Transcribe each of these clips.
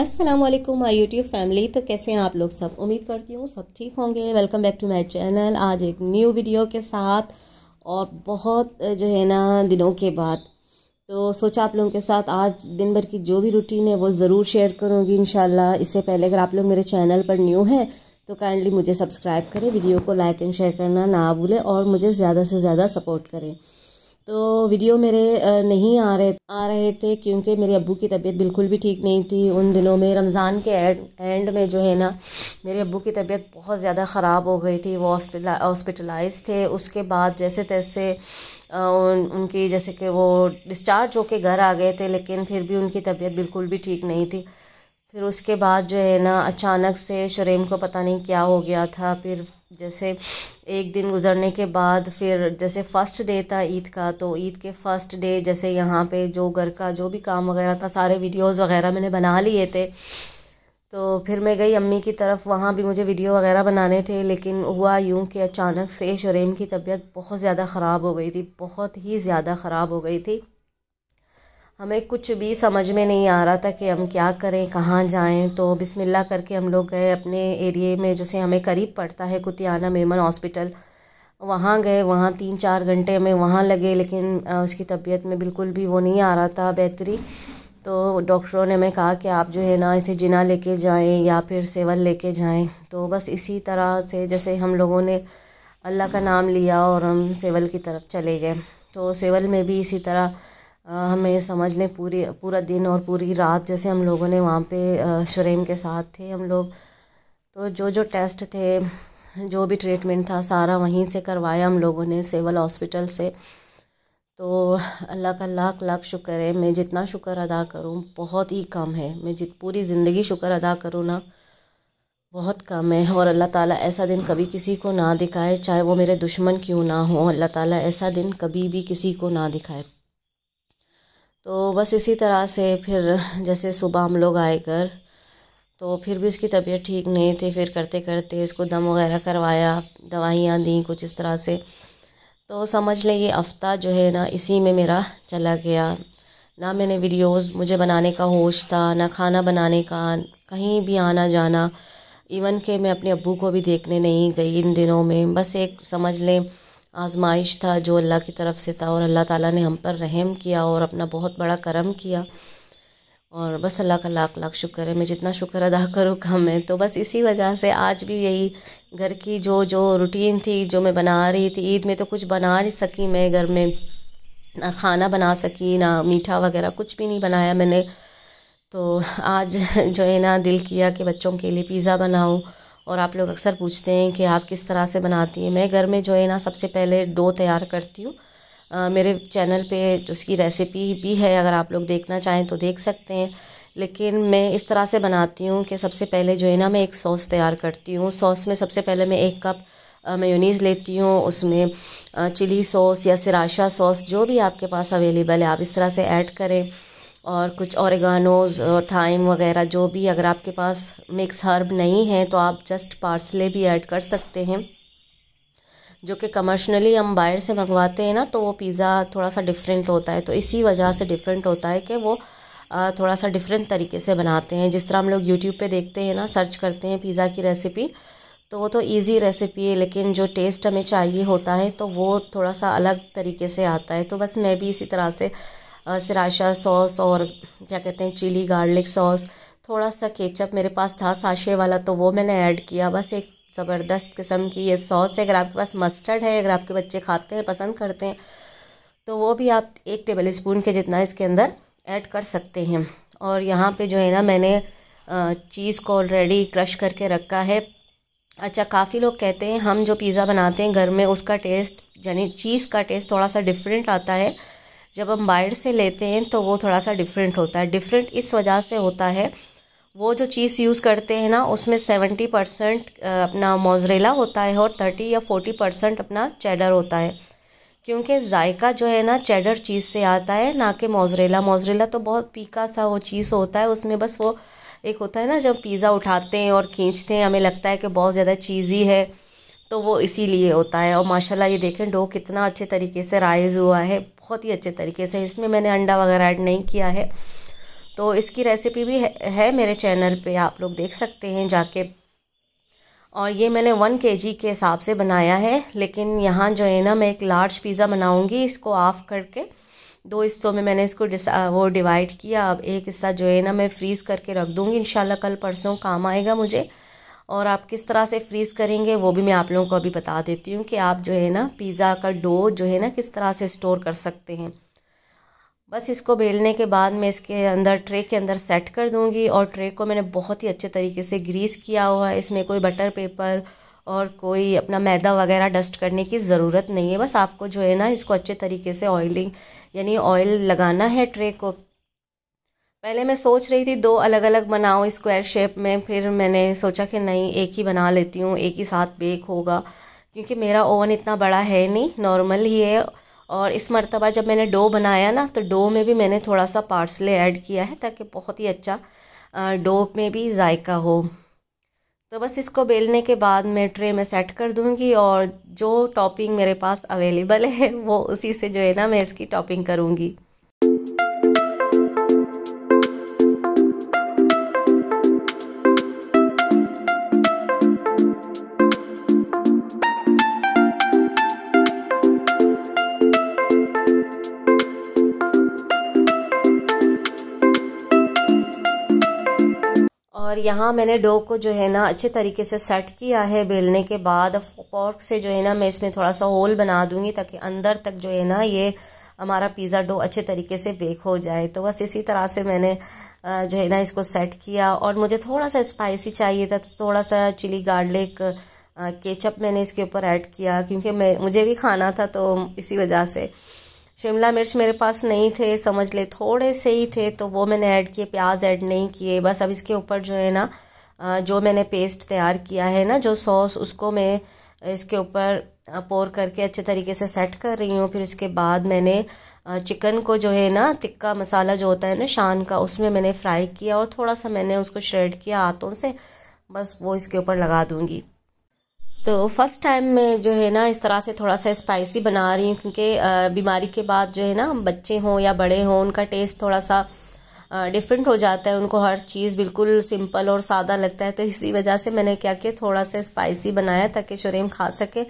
अस्सलाम वालेकुम my YouTube family तो कैसे हैं आप लोग सब उम्मीद करती हूँ सब ठीक होंगे welcome back to my channel आज एक न्यू वीडियो के साथ और बहुत जो है ना दिनों के बाद तो सोचा आप लोगों के साथ आज दिन भर की जो भी रूटीन है वो ज़रूर शेयर करूँगी इन इससे पहले अगर आप लोग मेरे चैनल पर न्यू हैं तो काइंडली मुझे सब्सक्राइब करें वीडियो को लाइक एंड शेयर करना ना भूलें और मुझे ज़्यादा से ज़्यादा सपोर्ट करें तो वीडियो मेरे नहीं आ रहे आ रहे थे क्योंकि मेरे अबू की तबीयत बिल्कुल भी ठीक नहीं थी उन दिनों में रमज़ान के एंड में जो है ना मेरे अबू की तबीयत बहुत ज़्यादा ख़राब हो गई थी वो हॉस्पिटलाइज थे उसके बाद जैसे तैसे उन उनकी जैसे कि वो डिस्चार्ज होके घर आ गए थे लेकिन फिर भी उनकी तबीयत बिल्कुल भी ठीक नहीं थी फिर उसके बाद जो है ना अचानक से शरेम को पता नहीं क्या हो गया था फिर जैसे एक दिन गुज़रने के बाद फिर जैसे फ़र्स्ट डे था ईद का तो ईद के फ़र्स्ट डे जैसे यहाँ पे जो घर का जो भी काम वगैरह था सारे वीडियोस वगैरह मैंने बना लिए थे तो फिर मैं गई अम्मी की तरफ वहाँ भी मुझे वीडियो वगैरह बनाने थे लेकिन हुआ यूँ कि अचानक से शुरेम की तबीयत बहुत ज़्यादा ख़राब हो गई थी बहुत ही ज़्यादा ख़राब हो गई थी हमें कुछ भी समझ में नहीं आ रहा था कि हम क्या करें कहाँ जाएं तो बिस्मिल्लाह करके हम लोग गए अपने एरिए में जैसे हमें करीब पड़ता है कुतियाना मेमन हॉस्पिटल वहाँ गए वहाँ तीन चार घंटे हमें वहाँ लगे लेकिन उसकी तबीयत में बिल्कुल भी वो नहीं आ रहा था बेहतरी तो डॉक्टरों ने हमें कहा कि आप जो है ना इसे जिना लेके जाएं या फिर सेवल लेके जाएं तो बस इसी तरह से जैसे हम लोगों ने अल्लाह का नाम लिया और हम सेवल की तरफ चले गए तो सेवल में भी इसी तरह हमें समझ लें पूरी पूरा दिन और पूरी रात जैसे हम लोगों ने वहाँ पे शुरेम के साथ थे हम लोग तो जो जो टेस्ट थे जो भी ट्रीटमेंट था सारा वहीं से करवाया हम लोगों ने सिवल हॉस्पिटल से तो अल्लाह का लाख लाख शुक्र है मैं जितना शुक्र अदा करूँ बहुत ही कम है मैं जित पूरी ज़िंदगी शुक्र अदा करूँ ना बहुत कम है और अल्लाह ताला ऐसा दिन कभी किसी को ना दिखाए चाहे वो मेरे दुश्मन क्यों ना हो अल्लाह ताला ऐसा दिन कभी भी किसी को ना दिखाए तो बस इसी तरह से फिर जैसे सुबह हम लोग आए घर तो फिर भी उसकी तबीयत ठीक नहीं थी फिर करते करते इसको दम वगैरह करवाया दवाइयाँ दी कुछ इस तरह से तो समझ लें ये हफ्ता जो है ना इसी में मेरा चला गया ना मैंने वीडियोस मुझे बनाने का होश था ना खाना बनाने का कहीं भी आना जाना इवन के मैं अपने अबू को भी देखने नहीं गई इन दिनों में बस एक समझ लें आजमाइश था जो अल्लाह की तरफ से था और अल्लाह ताला ने हम पर रहम किया और अपना बहुत बड़ा करम किया और बस अल्लाह का लाख लाख शुक्र है मैं जितना शुक्र अदा करूँ कम है तो बस इसी वजह से आज भी यही घर की जो जो रूटीन थी जो मैं बना रही थी ईद में तो कुछ बना नहीं सकी मैं घर में ना खाना बना सकी ना मीठा वगैरह कुछ भी नहीं बनाया मैंने तो आज जो है ना दिल किया कि बच्चों के लिए पिज़्ज़ा बनाऊँ और आप लोग अक्सर पूछते हैं कि आप किस तरह से बनाती हैं मैं घर में जो है ना सबसे पहले डो तैयार करती हूँ मेरे चैनल पे उसकी रेसिपी भी है अगर आप लोग देखना चाहें तो देख सकते हैं लेकिन मैं इस तरह से बनाती हूँ कि सबसे पहले जो है ना मैं एक सॉस तैयार करती हूँ सॉस में सबसे पहले मैं एक कप मेयोनीज़ लेती हूँ उसमें चिली सॉस या सिराशा सॉस जो भी आपके पास अवेलेबल है आप इस तरह से ऐड करें और कुछ औरगानोज और थाइम वगैरह जो भी अगर आपके पास मिक्स हर्ब नहीं है तो आप जस्ट पार्सले भी ऐड कर सकते हैं जो कि कमर्शनली हम बाहर से मंगवाते हैं ना तो वो पिज़्ज़ा थोड़ा सा डिफरेंट होता है तो इसी वजह से डिफरेंट होता है कि वो थोड़ा सा डिफरेंट तरीके से बनाते हैं जिस तरह हम लोग यूट्यूब पे देखते हैं ना सर्च करते हैं पिज़्ज़ा की रेसिपी तो वो तो इजी रेसिपी है लेकिन जो टेस्ट हमें चाहिए होता है तो वो थोड़ा सा अलग तरीके से आता है तो बस मैं भी इसी तरह से सराशा सॉस और क्या कहते हैं चिली गार्लिक सॉस थोड़ा सा केचप मेरे पास था साशे वाला तो वो मैंने ऐड किया बस एक ज़बरदस्त किस्म की ये सॉस है अगर आपके पास मस्टर्ड है अगर आपके बच्चे खाते हैं पसंद करते हैं तो वो भी आप एक टेबल स्पून के जितना इसके अंदर ऐड कर सकते हैं और यहाँ पे जो है ना मैंने चीज़ को ऑलरेडी क्रश करके रखा है अच्छा काफ़ी लोग कहते हैं हम जो पिज़्ज़ा बनाते हैं घर में उसका टेस्ट यानी चीज़ का टेस्ट थोड़ा सा डिफरेंट आता है जब हम बाहर से लेते हैं तो वो थोड़ा सा डिफरेंट होता है डिफरेंट इस वजह से होता है वो जो चीज़ यूज़ करते हैं ना उसमें सेवेंटी परसेंट अपना मोजरेला होता है और थर्टी या फोर्टी परसेंट अपना चेडर होता है क्योंकि जायका जो है ना चेडर चीज़ से आता है ना कि मोजरेला मोजरेला तो बहुत पीका सा वो चीज़ होता है उसमें बस वो एक होता है ना जब पिज़्ज़ा उठाते हैं और खींचते हैं हमें लगता है कि बहुत ज़्यादा चीज़ी है तो वो इसीलिए होता है और माशाल्लाह ये देखें डो कितना अच्छे तरीके से राइज़ हुआ है बहुत ही अच्छे तरीके से इसमें मैंने अंडा वगैरह ऐड नहीं किया है तो इसकी रेसिपी भी है, है मेरे चैनल पे आप लोग देख सकते हैं जाके और ये मैंने वन के जी के हिसाब से बनाया है लेकिन यहाँ जो है ना मैं एक लार्ज पिज़्ज़ा बनाऊँगी इसको ऑफ़ करके दो हिस्सों में मैंने इसको वो डिवाइड किया अब एक हिस्सा जो है ना मैं फ्रीज़ करके रख दूँगी इन कल परसों काम आएगा मुझे और आप किस तरह से फ्रीज़ करेंगे वो भी मैं आप लोगों को अभी बता देती हूँ कि आप जो है ना पिज़्ज़ा का डो जो है ना किस तरह से स्टोर कर सकते हैं बस इसको बेलने के बाद मैं इसके अंदर ट्रे के अंदर सेट कर दूँगी और ट्रे को मैंने बहुत ही अच्छे तरीके से ग्रीस किया हुआ है इसमें कोई बटर पेपर और कोई अपना मैदा वगैरह डस्ट करने की ज़रूरत नहीं है बस आपको जो है ना इसको अच्छे तरीके से ऑयलिंग यानी ऑयल लगाना है ट्रे को पहले मैं सोच रही थी दो अलग अलग बनाऊँ स्क्वायर शेप में फिर मैंने सोचा कि नहीं एक ही बना लेती हूँ एक ही साथ बेक होगा क्योंकि मेरा ओवन इतना बड़ा है नहीं नॉर्मल ही है और इस मरतबा जब मैंने डो बनाया ना तो डो में भी मैंने थोड़ा सा पार्सले ऐड किया है ताकि बहुत ही अच्छा डो में भी जायका हो तो बस इसको बेलने के बाद मैं ट्रे में सेट कर दूंगी और जो टॉपिंग मेरे पास अवेलेबल है वो उसी से जो है ना मैं इसकी टॉपिंग करूँगी और यहाँ मैंने डो को जो है ना अच्छे तरीके से सेट किया है बेलने के बाद पॉर्क से जो है ना मैं इसमें थोड़ा सा होल बना दूँगी ताकि अंदर तक जो है ना ये हमारा पिज़्ज़ा डो अच्छे तरीके से बेक हो जाए तो बस इसी तरह से मैंने जो है ना इसको सेट किया और मुझे थोड़ा सा स्पाइसी चाहिए था तो थोड़ा सा चिली गार्लिक केचप मैंने इसके ऊपर ऐड किया क्योंकि मैं मुझे भी खाना था तो इसी वजह से शिमला मिर्च मेरे पास नहीं थे समझ ले थोड़े से ही थे तो वो मैंने ऐड किए प्याज ऐड नहीं किए बस अब इसके ऊपर जो है ना जो मैंने पेस्ट तैयार किया है ना जो सॉस उसको मैं इसके ऊपर पोर करके अच्छे तरीके से सेट कर रही हूँ फिर उसके बाद मैंने चिकन को जो है ना तिक्का मसाला जो होता है ना शान का उसमें मैंने फ्राई किया और थोड़ा सा मैंने उसको श्रेड किया हाथों से बस वो इसके ऊपर लगा दूँगी तो फर्स्ट टाइम में जो है ना इस तरह से थोड़ा सा स्पाइसी बना रही हूँ क्योंकि बीमारी के बाद जो है ना बच्चे हों या बड़े हों उनका टेस्ट थोड़ा सा डिफरेंट हो जाता है उनको हर चीज़ बिल्कुल सिंपल और सादा लगता है तो इसी वजह से मैंने क्या किया थोड़ा सा स्पाइसी बनाया ताकि शुरेम खा सके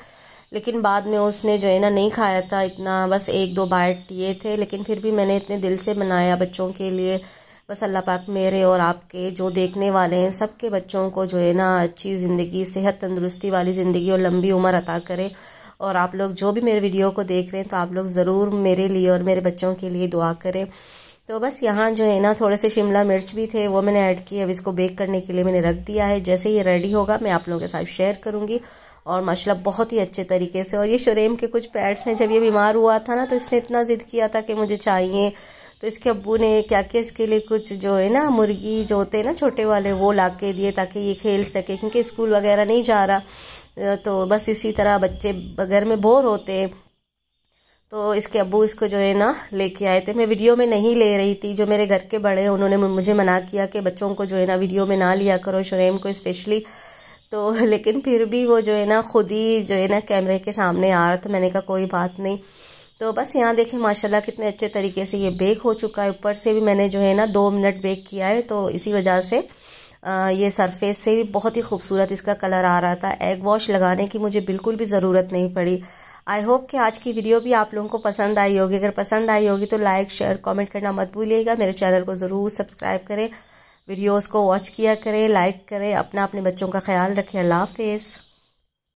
लेकिन बाद में उसने जो है ना नहीं खाया था इतना बस एक दो बाइट लिए थे लेकिन फिर भी मैंने इतने दिल से बनाया बच्चों के लिए बस अल्लाह पाक मेरे और आपके जो देखने वाले हैं सबके बच्चों को जो है ना अच्छी ज़िंदगी सेहत तंदुरुस्ती वाली ज़िंदगी और लंबी उम्र अता करें और आप लोग जो भी मेरे वीडियो को देख रहे हैं तो आप लोग ज़रूर मेरे लिए और मेरे बच्चों के लिए दुआ करें तो बस यहाँ जो है ना थोड़े से शिमला मिर्च भी थे वो मैंने ऐड किए अब इसको बेक करने के लिए मैंने रख दिया है जैसे ये रेडी होगा मैं आप लोगों के साथ शेयर करूँगी और माशाल्लाह बहुत ही अच्छे तरीके से और ये शुरेम के कुछ पैड्स हैं जब ये बीमार हुआ था ना तो इसने इतना ज़िद किया था कि मुझे चाहिए तो इसके अबू ने क्या किया इसके लिए कुछ जो है ना मुर्गी जो होते हैं ना छोटे वाले वो ला के दिए ताकि ये खेल सके क्योंकि स्कूल वगैरह नहीं जा रहा तो बस इसी तरह बच्चे घर में बोर होते हैं तो इसके अबू इसको जो है ना लेके आए थे मैं वीडियो में नहीं ले रही थी जो मेरे घर के बड़े हैं उन्होंने मुझे मना किया कि बच्चों को जो है ना वीडियो में ना लिया करो शुरेम को स्पेशली तो लेकिन फिर भी वो जो है ना खुद ही जो है ना कैमरे के सामने आ रहा था मैंने कहा कोई बात नहीं तो बस यहाँ देखें माशाल्लाह कितने अच्छे तरीके से ये बेक हो चुका है ऊपर से भी मैंने जो है ना दो मिनट बेक किया है तो इसी वजह से ये सरफेस से भी बहुत ही खूबसूरत इसका कलर आ रहा था एग वॉश लगाने की मुझे बिल्कुल भी ज़रूरत नहीं पड़ी आई होप कि आज की वीडियो भी आप लोगों को पसंद आई होगी अगर पसंद आई होगी तो लाइक शेयर कमेंट करना मत भूलिएगा मेरे चैनल को ज़रूर सब्सक्राइब करें वीडियोस को वॉच किया करें लाइक करें अपना अपने बच्चों का ख्याल रखें अल्लाह हाफिज़